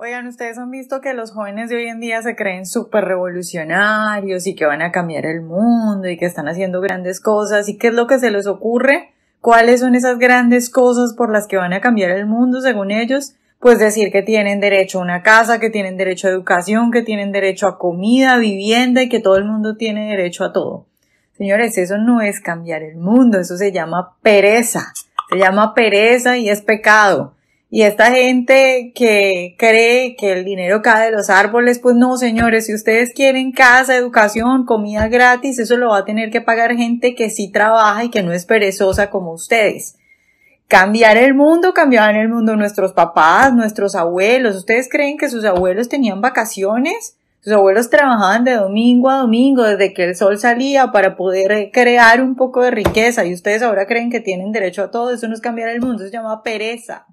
Oigan, ustedes han visto que los jóvenes de hoy en día se creen súper revolucionarios y que van a cambiar el mundo y que están haciendo grandes cosas. ¿Y qué es lo que se les ocurre? ¿Cuáles son esas grandes cosas por las que van a cambiar el mundo según ellos? Pues decir que tienen derecho a una casa, que tienen derecho a educación, que tienen derecho a comida, vivienda y que todo el mundo tiene derecho a todo. Señores, eso no es cambiar el mundo, eso se llama pereza. Se llama pereza y es pecado. Y esta gente que cree que el dinero cae de los árboles, pues no, señores, si ustedes quieren casa, educación, comida gratis, eso lo va a tener que pagar gente que sí trabaja y que no es perezosa como ustedes. Cambiar el mundo, cambiaban el mundo nuestros papás, nuestros abuelos. ¿Ustedes creen que sus abuelos tenían vacaciones? Sus abuelos trabajaban de domingo a domingo desde que el sol salía para poder crear un poco de riqueza y ustedes ahora creen que tienen derecho a todo. Eso no es cambiar el mundo, se llama pereza.